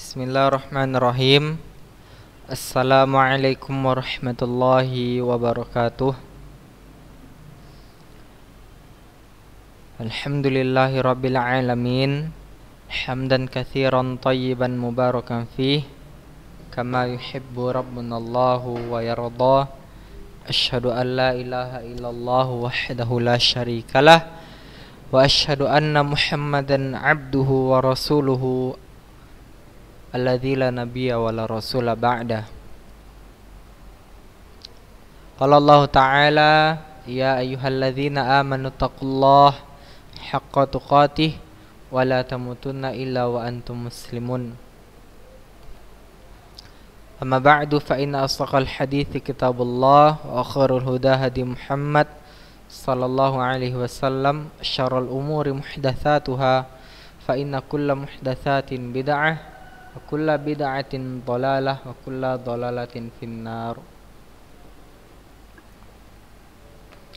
بسم الله الرحمن الرحيم السلام عليكم ورحمة الله وبركاته الحمد لله رب العالمين حمدا كثيرا طيبا مباركا فيه كما يحب ربنا الله ويرضى أشهد أن لا إله إلا الله وحده لا شريك له وأشهد أن محمدا عبده ورسوله الذي لا نبي ولا رسول بعده قال الله تعالى يا أيها الذين آمنوا اتقوا الله حق تقاته ولا تموتن إلا وأنتم مسلمون أما بعد فإن أصدق الحديث كتاب الله وآخر الهدى هدي محمد صلى الله عليه وسلم شر الأمور محدثاتها فإن كل محدثات بدعة wa kulla bid'atin dalalah wa kulla dalalatin finnar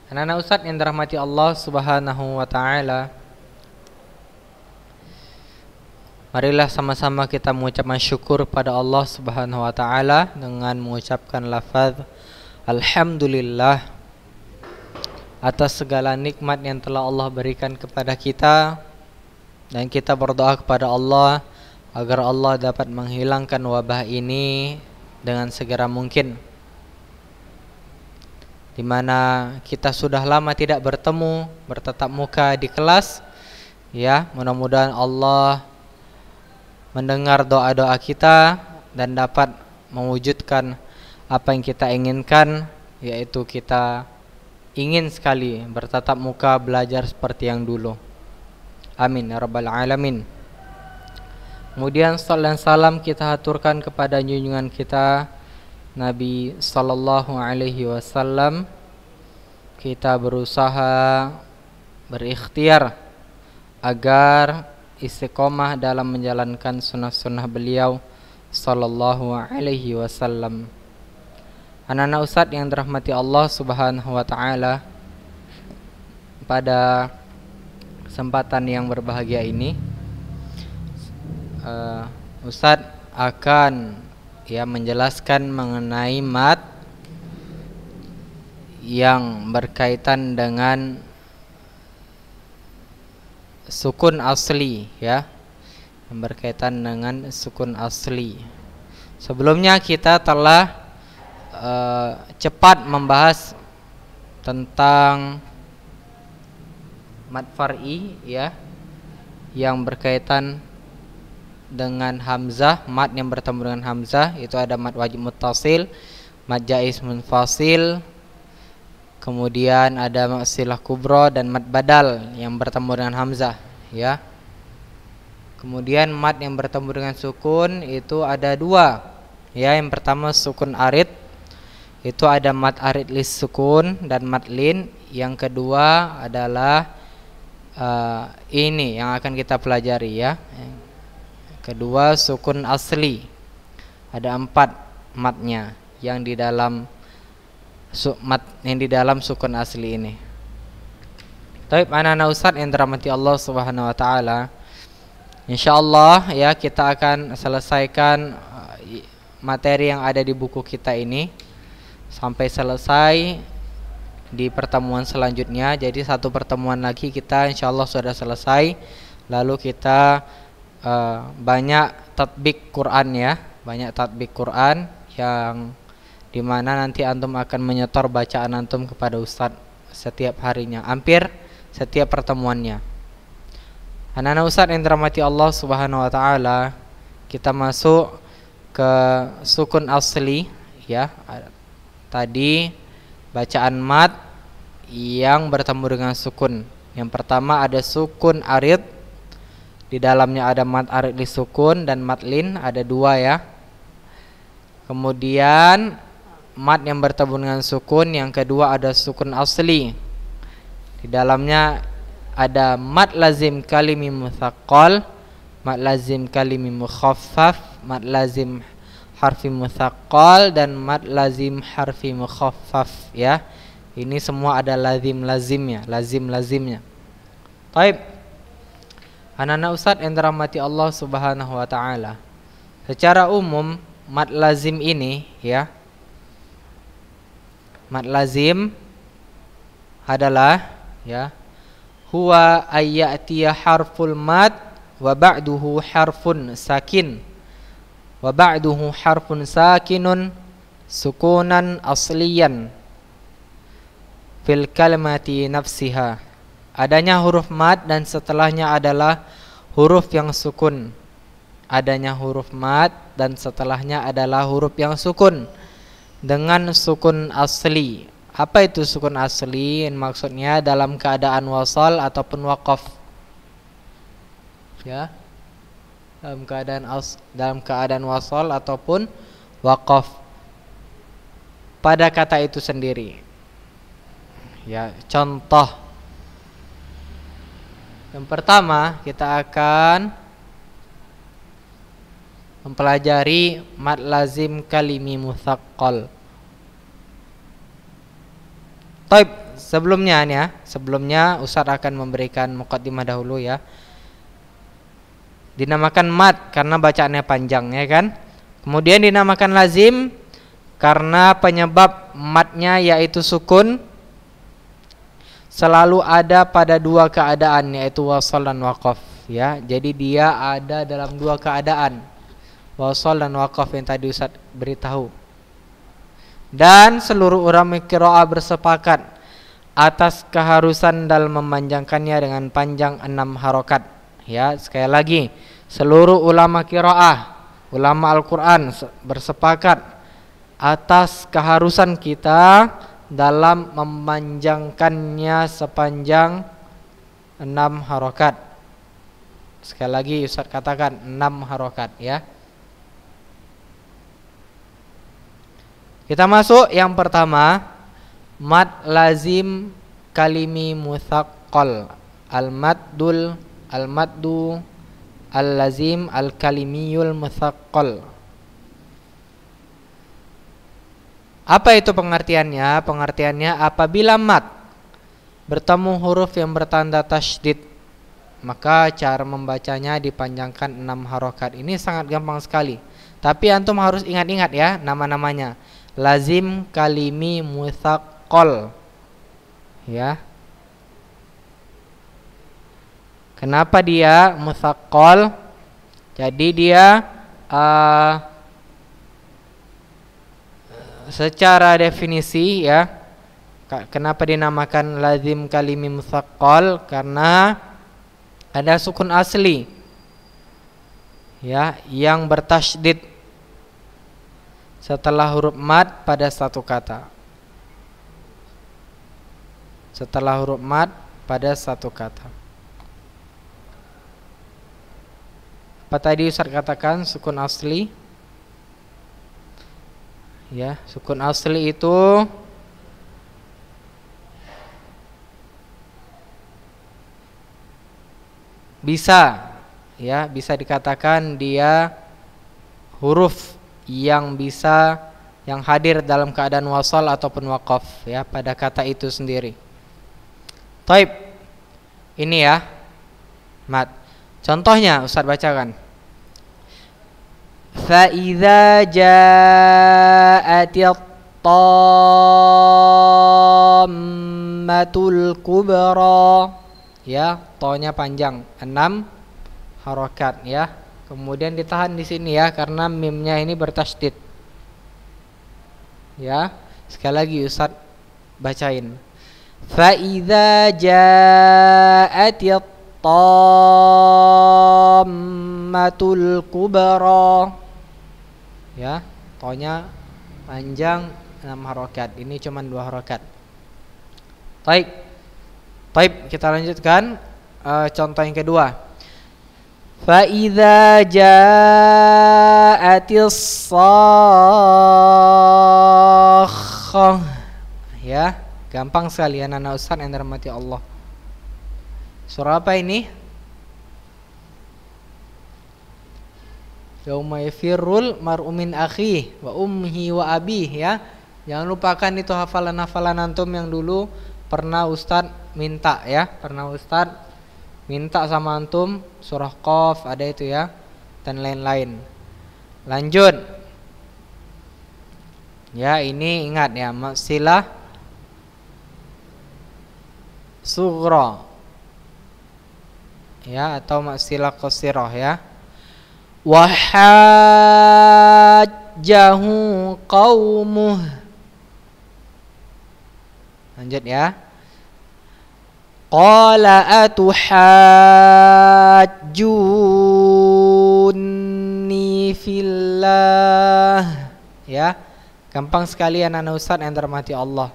Anak-anak Ustaz yang dirahmati Allah subhanahu wa ta'ala Marilah sama-sama kita mengucapkan syukur pada Allah subhanahu wa ta'ala Dengan mengucapkan lafaz Alhamdulillah Atas segala nikmat yang telah Allah berikan kepada kita Dan kita berdoa kepada Allah agar Allah dapat menghilangkan wabah ini dengan segera mungkin di mana kita sudah lama tidak bertemu, bertatap muka di kelas. Ya, mudah-mudahan Allah mendengar doa-doa kita dan dapat mewujudkan apa yang kita inginkan, yaitu kita ingin sekali bertatap muka belajar seperti yang dulu. Amin ya rabbal alamin. Kemudian salat dan salam kita haturkan kepada junjungan kita Nabi sallallahu alaihi wasallam. Kita berusaha berikhtiar agar istiqomah dalam menjalankan sunnah-sunnah beliau sallallahu alaihi wasallam. Anak-anak ustadz yang dirahmati Allah Subhanahu wa taala pada kesempatan yang berbahagia ini uh, eh, Ustadz akan ya menjelaskan mengenai mat yang berkaitan dengan sukun asli ya yang berkaitan dengan sukun asli sebelumnya kita telah uh, cepat membahas tentang mat far'i ya yang berkaitan dengan hamzah, mat yang bertemu dengan hamzah itu ada mat wajib mutasil, mat jais munfasil, kemudian ada mat silah kubro dan mat badal yang bertemu dengan hamzah, ya. Kemudian mat yang bertemu dengan sukun itu ada dua, ya. Yang pertama sukun arid itu ada mat arid lis sukun dan mat lin. Yang kedua adalah uh, ini yang akan kita pelajari ya. Kedua sukun asli ada empat matnya yang di dalam sukmat yang di dalam sukun asli ini. tapi anak-anak Ustaz yang dirahmati Allah Subhanahu wa taala. Insyaallah ya kita akan selesaikan eh, materi yang ada di buku kita ini sampai selesai di pertemuan selanjutnya. Jadi satu pertemuan lagi kita insyaallah sudah selesai. Lalu kita uh, banyak tatbik Quran ya, banyak tatbik Quran yang dimana nanti antum akan menyetor bacaan antum kepada ustadz setiap harinya, hampir setiap pertemuannya. Anak-anak ustadz yang dirahmati Allah Subhanahu wa taala, kita masuk ke sukun asli ya. Tadi bacaan mat yang bertemu dengan sukun. Yang pertama ada sukun arid di dalamnya ada mat arid sukun dan mat lin ada dua ya. Kemudian mat yang bertemu dengan sukun, yang kedua ada sukun asli. Di dalamnya ada mat lazim kalimi mutsaqqal, mat lazim kalimi mukhaffaf, mat lazim harfi mutsaqqal dan mat lazim harfi mukhaffaf ya. Ini semua ada lazim lazimnya, lazim lazimnya. Taib. Anak-anak Ustaz yang dirahmati Allah Subhanahu wa taala. Secara umum mad lazim ini ya. Mad lazim adalah ya huwa ayati harful mad wa ba'duhu harfun sakin wa ba'duhu harfun sakinun sukunan asliyan fil kalimati nafsiha Adanya huruf mad dan setelahnya adalah huruf yang sukun. Adanya huruf mad dan setelahnya adalah huruf yang sukun dengan sukun asli. Apa itu sukun asli? Maksudnya dalam keadaan wasal ataupun wakaf. Ya. Dalam keadaan as, dalam keadaan wasal ataupun wakaf pada kata itu sendiri. Ya, contoh yang pertama, kita akan mempelajari mad lazim kalimi muthaqqal. Taib, sebelumnya nih ya, sebelumnya Ustaz akan memberikan mukadimah dahulu ya. Dinamakan mad karena bacaannya panjang ya kan. Kemudian dinamakan lazim karena penyebab matnya yaitu sukun selalu ada pada dua keadaan yaitu wasal dan wakaf ya. Jadi dia ada dalam dua keadaan. Wasal dan wakaf yang tadi Ustaz beritahu. Dan seluruh ulama kiroa bersepakat atas keharusan dalam memanjangkannya dengan panjang enam harokat ya sekali lagi seluruh ulama kiroah, ulama Al-Qur'an bersepakat atas keharusan kita dalam memanjangkannya sepanjang enam harokat. Sekali lagi Ustaz katakan enam harokat ya. Kita masuk yang pertama mat lazim kalimi muthaqqal al maddul al maddu al lazim al kalimiyul muthaqqal Apa itu pengertiannya? Pengertiannya apabila mat bertemu huruf yang bertanda tasdid maka cara membacanya dipanjangkan enam harokat ini sangat gampang sekali tapi antum harus ingat-ingat ya nama-namanya lazim kalimi muthakol ya kenapa dia muthakol jadi dia uh, secara definisi ya kenapa dinamakan lazim kalimi musaqqal karena ada sukun asli ya yang bertasydid setelah huruf mad pada satu kata setelah huruf mad pada satu kata apa tadi Ustaz katakan sukun asli ya sukun asli itu bisa ya bisa dikatakan dia huruf yang bisa yang hadir dalam keadaan wasal ataupun wakaf ya pada kata itu sendiri. Taib. Ini ya. Mat. Contohnya Ustaz bacakan. فإذا جاءت الطامة الكبرى ya tonya panjang enam harokat ya kemudian ditahan di sini ya karena mimnya ini bertasdid ya sekali lagi Ustaz bacain فإذا jatil الطامة الكبرى ya tonya panjang enam harokat ini cuma dua harokat taib taib kita lanjutkan uh, contoh yang kedua فَإِذَا جَاءَتِ Ya, gampang sekali ya anak Ustaz yang dirahmati Allah. Surah apa ini? Yauma yafirrul mar'umin akhi wa ummihi wa abi ya. Jangan lupakan itu hafalan-hafalan antum yang dulu pernah Ustad minta ya, pernah Ustad minta sama antum surah Qaf ada itu ya dan lain-lain. Lanjut. Ya, ini ingat ya, maksilah sughra ya atau maksilah qasirah ya wahajjahu qaumuh lanjut ya qala atuhajjunni fillah ya gampang sekali ya, anak-anak ustaz yang termati Allah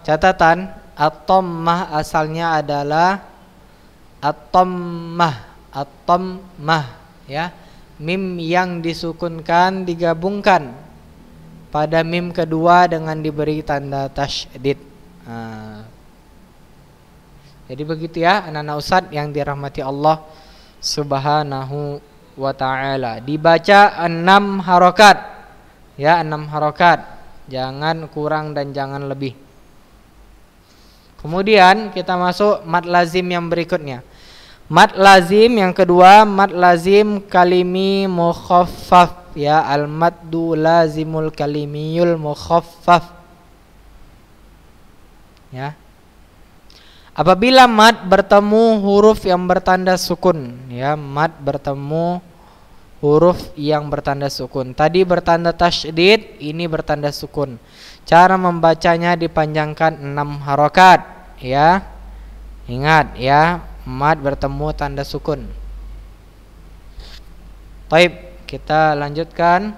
catatan at-tammah asalnya adalah at-tammah at-tammah ya mim yang disukunkan digabungkan pada mim kedua dengan diberi tanda tasydid ah. jadi begitu ya anak-anak ustad yang dirahmati Allah subhanahu wa ta'ala dibaca enam harokat ya enam harokat jangan kurang dan jangan lebih kemudian kita masuk mat lazim yang berikutnya Mat lazim yang kedua mat lazim kalimi mukhaffaf ya al maddu lazimul kalimiyul mukhaffaf ya apabila mat bertemu huruf yang bertanda sukun ya mat bertemu huruf yang bertanda sukun tadi bertanda tasydid ini bertanda sukun cara membacanya dipanjangkan enam harokat ya ingat ya mad bertemu tanda sukun. Taib, kita lanjutkan.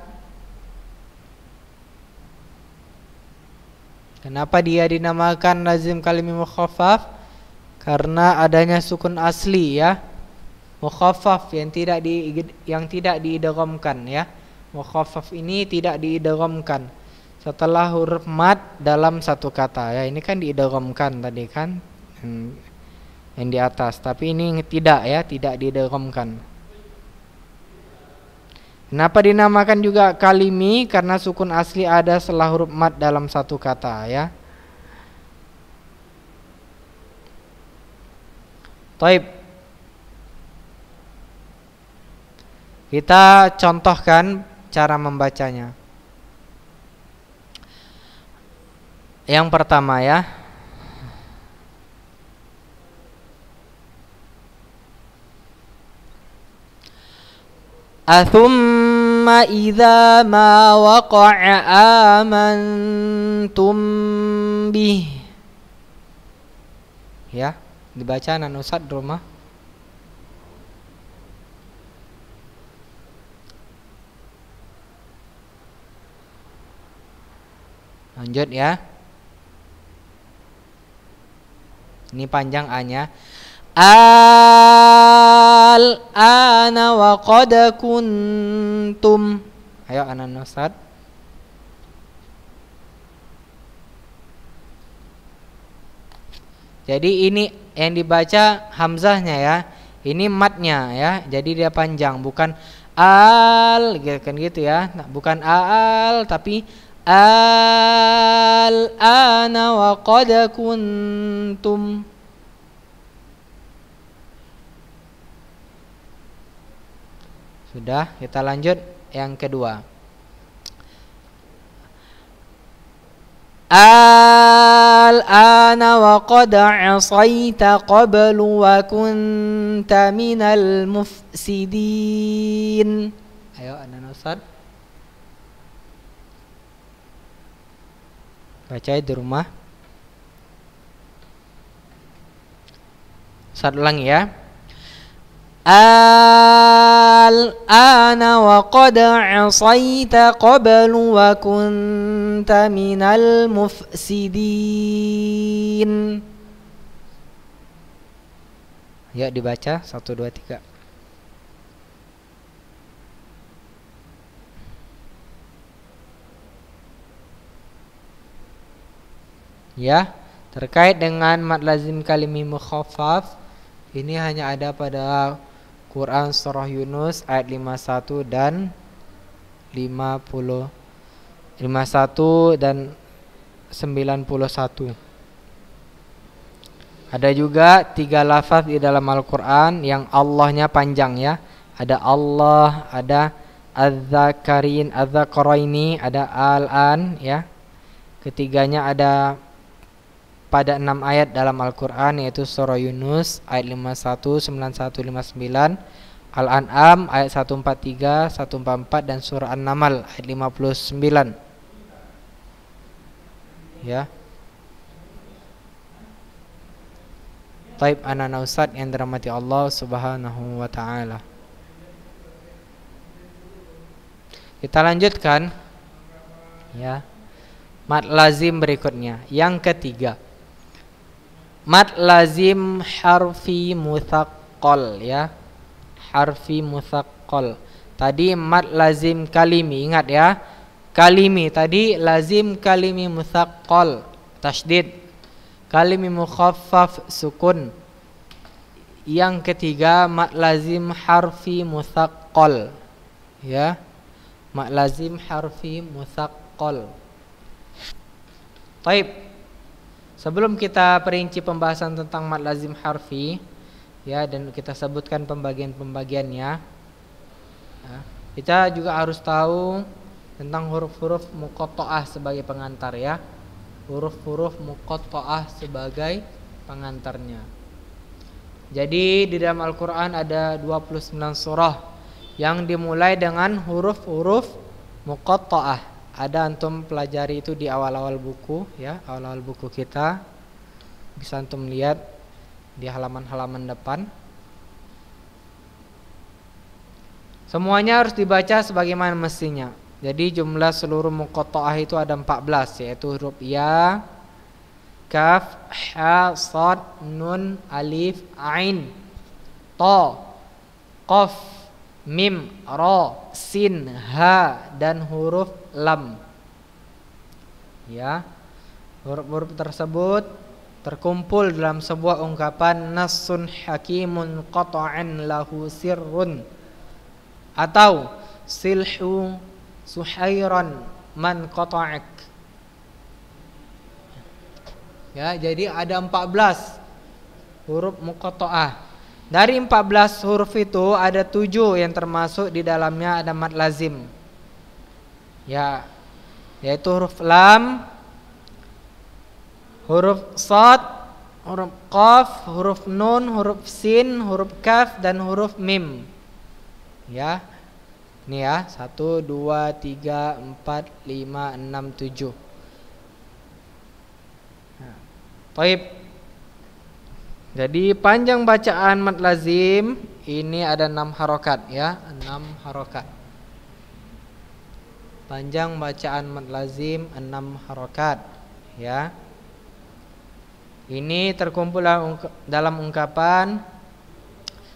Kenapa dia dinamakan lazim kalimi mukhaffaf? Karena adanya sukun asli ya. Mukhaffaf yang tidak di yang tidak diidghamkan ya. Mukhaffaf ini tidak diidghamkan setelah huruf mad dalam satu kata ya. Ini kan diidghamkan tadi kan. Hmm yang di atas tapi ini tidak ya tidak dideromkan kenapa dinamakan juga kalimi karena sukun asli ada setelah huruf mat dalam satu kata ya Taib kita contohkan cara membacanya yang pertama ya أثم إذا ما وقع آمنتم به يا ya, dibaca nanusat di rumah lanjut ya ini panjang A nya wa qad kuntum ayo anan nasad Jadi ini yang dibaca hamzahnya ya. Ini matnya ya. Jadi dia panjang bukan al kan gitu ya. Nah, bukan al tapi al ana wa qad kuntum Sudah, kita lanjut yang kedua. Al ana wa qad asaita qablu wa kunta minal mufsidin. Ayo anak Ustaz. Baca di rumah. Ustaz ulangi ya. الآن وقد عصيت قبل وكنت من المفسدين Ya dibaca satu dua tiga. Ya, terkait dengan mad lazim kalimi mukhaffaf ini hanya ada pada Quran Surah Yunus ayat 51 dan 50 51 dan 91 Ada juga tiga lafaz di dalam Al-Quran yang Allahnya panjang ya Ada Allah, ada Az-Zakarin, Az-Zakaraini, ada Al-An ya Ketiganya ada pada enam ayat dalam Al-Quran yaitu Surah Yunus ayat 51, 91, 59 Al-An'am ayat 143, 144 dan Surah An-Naml ayat 59 ya Taib anana Ustaz yang dirahmati Allah Subhanahu wa taala. Kita lanjutkan ya. Mat lazim berikutnya, yang ketiga mat lazim harfi musakol ya. Harfi musakol Tadi mat lazim kalimi, ingat ya. Kalimi tadi lazim kalimi musakol tasdid, Kalimi mukhaffaf sukun. Yang ketiga mat lazim harfi musakol Ya. mat lazim harfi musakol Baik. Sebelum kita perinci pembahasan tentang mad lazim harfi ya dan kita sebutkan pembagian-pembagiannya. Ya, kita juga harus tahu tentang huruf-huruf muqatta'ah sebagai pengantar ya. Huruf-huruf muqatta'ah sebagai pengantarnya. Jadi di dalam Al-Qur'an ada 29 surah yang dimulai dengan huruf-huruf muqatta'ah ada antum pelajari itu di awal-awal buku ya awal-awal buku kita bisa antum lihat di halaman-halaman depan semuanya harus dibaca sebagaimana mestinya jadi jumlah seluruh muqatta'ah itu ada 14 yaitu huruf ya kaf ha sad nun alif ain to, qaf mim ro, sin ha dan huruf lam ya huruf-huruf tersebut terkumpul dalam sebuah ungkapan nasun hakimun qata'an lahu sirrun atau silhu suhairan man qata'ak ya jadi ada 14 huruf muqata'ah dari 14 huruf itu ada 7 yang termasuk di dalamnya ada mad lazim ya yaitu huruf lam huruf sad huruf qaf huruf nun huruf sin huruf kaf dan huruf mim ya ini ya 1 2 3 4 5 6 7 Taib. Jadi panjang bacaan mat lazim ini ada enam harokat ya, enam harokat panjang bacaan mad lazim 6 harokat ya ini terkumpul dalam ungkapan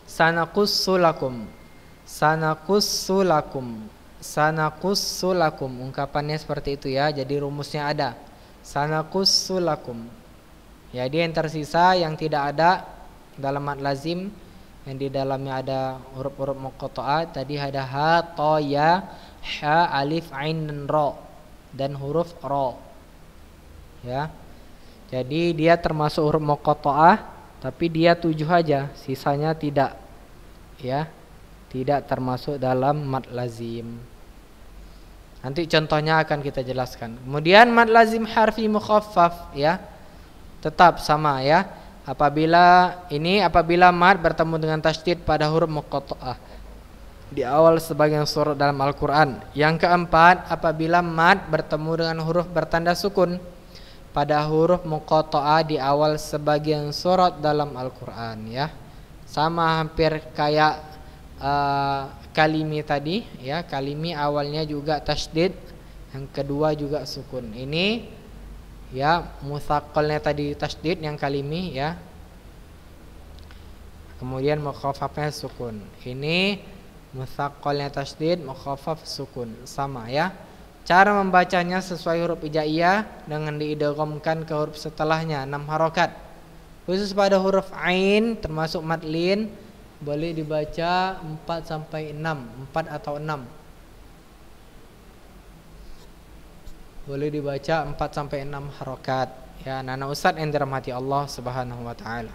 sanakussulakum sanakussulakum sanakussulakum ungkapannya seperti itu ya jadi rumusnya ada sanakussulakum jadi ya, yang tersisa yang tidak ada dalam mad lazim yang di dalamnya ada huruf-huruf muqatta'ah tadi ada ha ta ya ha alif ain dan ro dan huruf ro ya jadi dia termasuk huruf mokotoah tapi dia tujuh aja sisanya tidak ya tidak termasuk dalam mad lazim nanti contohnya akan kita jelaskan kemudian mad lazim harfi mukhaffaf ya tetap sama ya apabila ini apabila mad bertemu dengan tasdid pada huruf mukotoah di awal sebagian surat dalam Al-Quran. Yang keempat, apabila mad bertemu dengan huruf bertanda sukun pada huruf muqatta'ah di awal sebagian surat dalam Al-Quran ya. Sama hampir kayak uh, kalimi tadi ya, kalimi awalnya juga tasdid, yang kedua juga sukun. Ini ya musakolnya tadi tasdid yang kalimi ya. Kemudian mukhafafnya sukun. Ini Musakolnya tasdid, mukhafaf sukun. Sama ya. Cara membacanya sesuai huruf ijaiyah dengan diidogomkan ke huruf setelahnya enam harokat. Khusus pada huruf ain termasuk matlin boleh dibaca 4 sampai 6, 4 atau 6. Boleh dibaca 4 sampai 6 harokat. Ya, nana ustad Ustaz yang dirahmati Allah Subhanahu wa taala.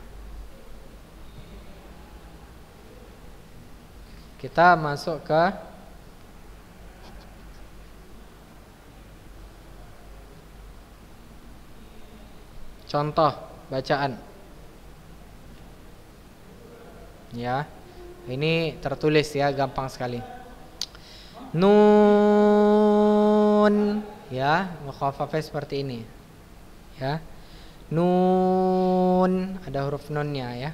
Kita masuk ke contoh bacaan. Ya. Ini tertulis ya, gampang sekali. Nun ya, mukhafafnya seperti ini. Ya. Nun ada huruf nunnya ya.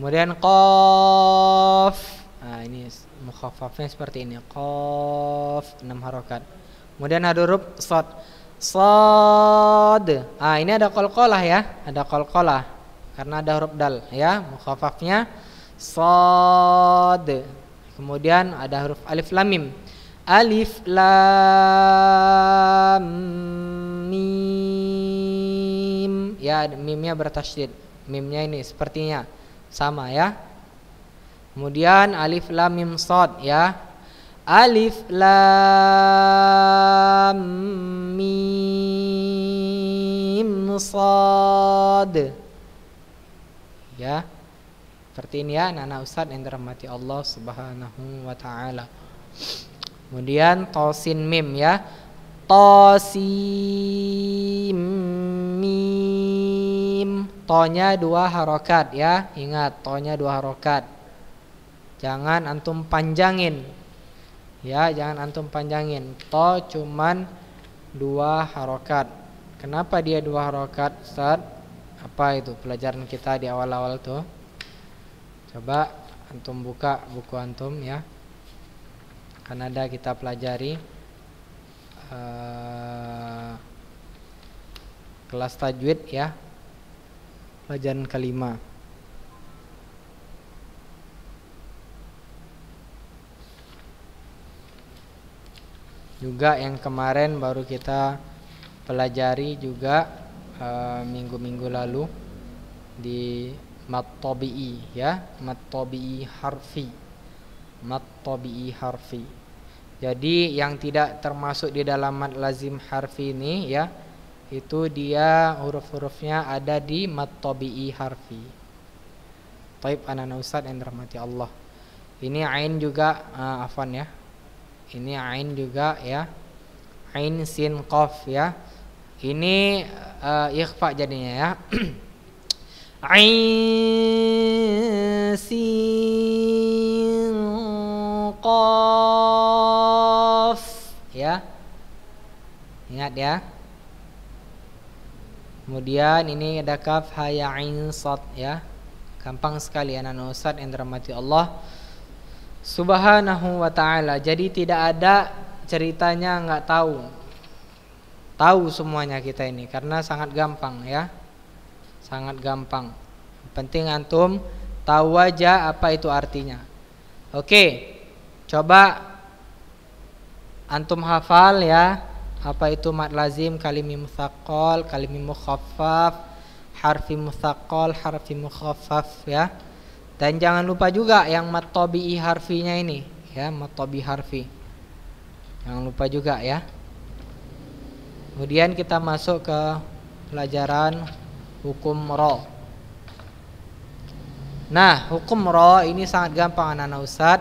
kemudian qaf nah ini mukhaffafnya seperti ini qaf 6 harokat kemudian ada huruf sod sod ah ini ada qalqalah ya ada qalqalah. karena ada huruf dal ya mukhaffafnya sod kemudian ada huruf alif lam mim alif lam mim ya mimnya bertasydid mimnya ini sepertinya sama ya. Kemudian alif lam mim sod ya. Alif lam mim sod. Ya. Seperti ini ya anak-anak ustaz yang dirahmati Allah Subhanahu wa taala. Kemudian tosin mim ya. Tosin tonya dua harokat ya ingat tonya dua harokat jangan antum panjangin ya jangan antum panjangin to cuman dua harokat kenapa dia dua harokat Saat apa itu pelajaran kita di awal-awal tuh coba antum buka buku antum ya Kanada ada kita pelajari uh, kelas tajwid ya pelajaran kelima. Juga yang kemarin baru kita pelajari juga eh, minggu-minggu uh, lalu di matobi'i ya, matobi'i harfi. Matobi'i harfi. Jadi yang tidak termasuk di dalam Mat lazim harfi ini ya, itu dia huruf-hurufnya ada di mad tabi'i harfi. Taib anana ustad yang dirahmati Allah. Ini ain juga uh, eh, afan ya. Ini ain juga ya. Ain sin qaf ya. Ini uh, ikhfa jadinya ya. ain sin qaf ya. Ingat ya. Kemudian ini ada kaf hayain sot ya. Gampang sekali anak ya, yang dirahmati Allah. Subhanahu wa taala. Jadi tidak ada ceritanya nggak tahu. Tahu semuanya kita ini karena sangat gampang ya. Sangat gampang. Penting antum tahu aja apa itu artinya. Oke. Coba antum hafal ya apa itu mad lazim kalimi musaqqal kalimi mukhaffaf harfi musaqqal harfi mukhaffaf ya dan jangan lupa juga yang mad tabi'i harfinya ini ya mad tabi'i harfi jangan lupa juga ya kemudian kita masuk ke pelajaran hukum ro nah hukum ro ini sangat gampang anak-anak ustad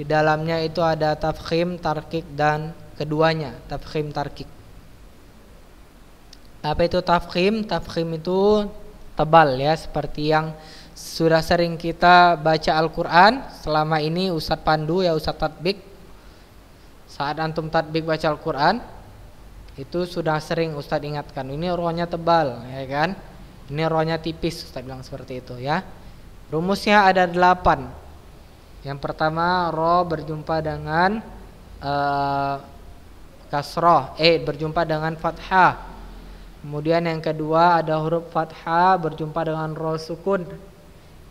di dalamnya itu ada tafkhim tarkik dan keduanya tafkhim tarkik apa itu tafkhim tafkhim itu tebal ya seperti yang sudah sering kita baca Al-Quran selama ini Ustadz Pandu ya Ustadz Tatbik saat antum tatbik baca Al-Quran itu sudah sering Ustadz ingatkan ini rohnya tebal ya kan ini rohnya tipis Ustadz bilang seperti itu ya rumusnya ada delapan yang pertama roh berjumpa dengan uh, kasroh e eh, berjumpa dengan fathah kemudian yang kedua ada huruf fathah berjumpa dengan roh sukun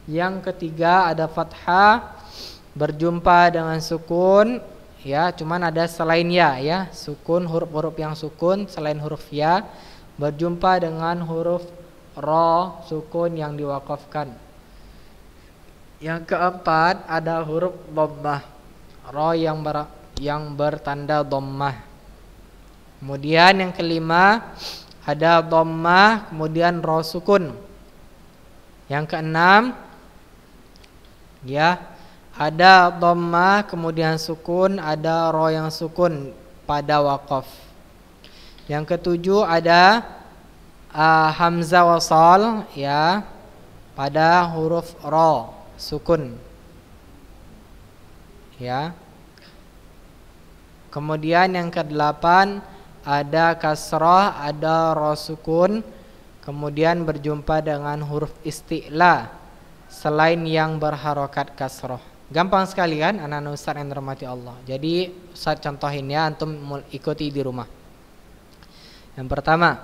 yang ketiga ada fathah berjumpa dengan sukun ya cuman ada selain ya ya sukun huruf-huruf yang sukun selain huruf ya berjumpa dengan huruf ro sukun yang diwakafkan yang keempat ada huruf dhammah ro yang ber, yang bertanda dhammah Kemudian yang kelima ada dhammah, kemudian roh sukun. Yang keenam ya ada dhammah, kemudian sukun, ada roh yang sukun pada wakaf. Yang ketujuh ada uh, hamzah wasal ya pada huruf ro sukun. Ya. Kemudian yang kedelapan ada kasroh, ada rosukun, kemudian berjumpa dengan huruf isti'la selain yang berharokat kasroh. Gampang sekali kan anak-anak Ustaz yang dirahmati Allah. Jadi saat contohin ya antum ikuti di rumah. Yang pertama,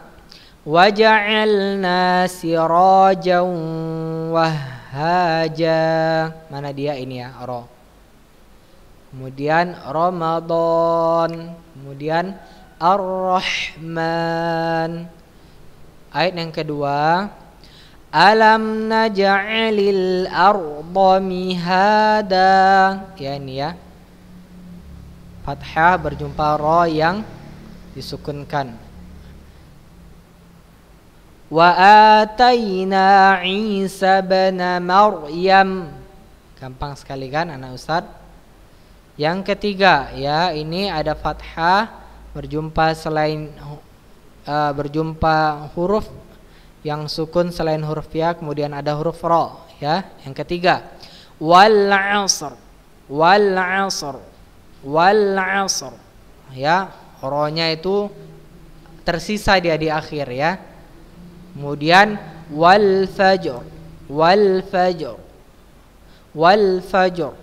waja'alna sirajan wahaja Mana dia ini ya? Ro. Kemudian Ramadan, kemudian Ar-Rahman Ayat yang kedua Alam naj'alil arda mihada Ya ini ya Fathah berjumpa ro yang disukunkan Wa atayna Isa bin Maryam Gampang sekali kan anak ustaz Yang ketiga ya ini ada fathah berjumpa selain uh, berjumpa huruf yang sukun selain huruf ya kemudian ada huruf ro ya yang ketiga wal asr wal asr wal asr ya ronya itu tersisa dia di akhir ya kemudian wal fajr wal fajr wal fajr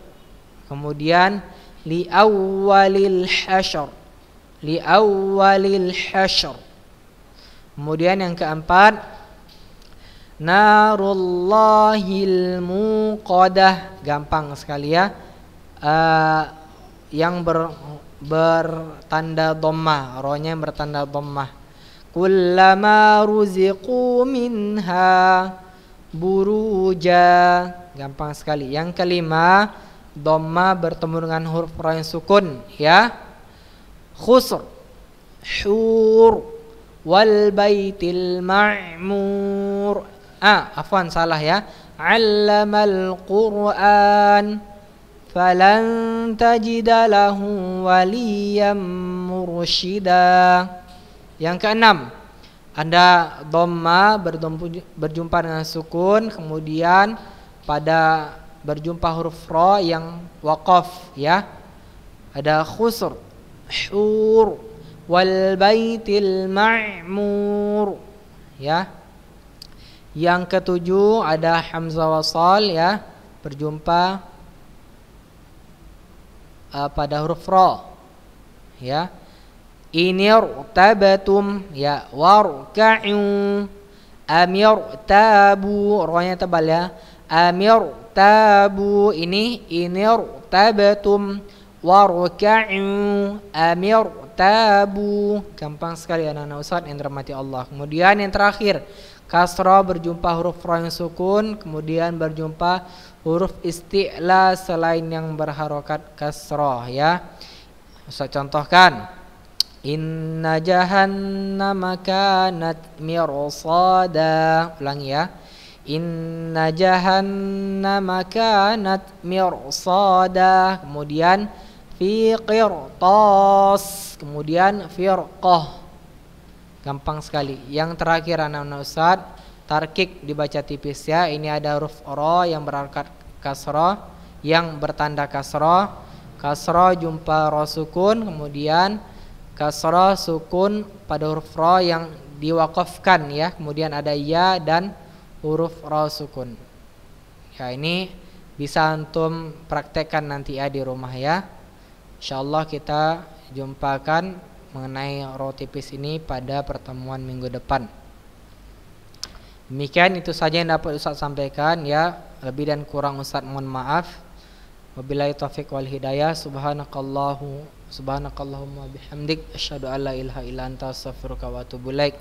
kemudian li awwalil hasyr li awwalil hasyr. Kemudian yang keempat narullahil muqadah gampang sekali ya. Uh, yang ber, bertanda dhammah, ronya yang bertanda dhammah. Kullama ruziqu minha buruja. Gampang sekali. Yang kelima, dhamma bertemu dengan huruf ra yang sukun, ya khusr hur wal baitil ma'mur ah afwan salah ya allamal quran falan tajida lahu waliyam mursyida yang keenam ada dhamma berjumpa dengan sukun kemudian pada berjumpa huruf ro yang wakaf ya ada khusr hur wal baitil ma'mur ya yang ketujuh ada hamzah wasal ya berjumpa uh, pada huruf ra ya inir tabatum, ya warka'u tabu, rohnya tebal ya Amir tabu ini inir tabatum waruka'u amir tabu gampang sekali anak-anak ustaz yang dirahmati Allah kemudian yang terakhir kasra berjumpa huruf ra yang sukun kemudian berjumpa huruf isti'la selain yang berharokat kasra ya Ustaz contohkan Inna jahannama kanat mirsada Ulangi ya Inna jahannama kanat mirsada Kemudian fi qirtas kemudian firqah gampang sekali yang terakhir anak-anak Ustaz tarkik dibaca tipis ya ini ada huruf ro yang berangkat kasroh yang bertanda kasroh kasroh jumpa ro sukun kemudian kasroh sukun pada huruf ro yang diwakafkan ya kemudian ada ya dan huruf ro sukun ya ini bisa antum praktekkan nanti ya di rumah ya insyaallah kita jumpakan mengenai roti pis ini pada pertemuan minggu depan demikian itu saja yang dapat Ustaz sampaikan ya lebih dan kurang Ustaz mohon maaf wabillahi taufiq wal hidayah subhanakallahu subhanakallahumma bihamdik asyhadu alla ilaha illa anta astaghfiruka wa atubu ilaik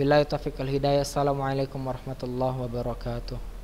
wabillahi taufiq wal hidayah assalamualaikum warahmatullahi wabarakatuh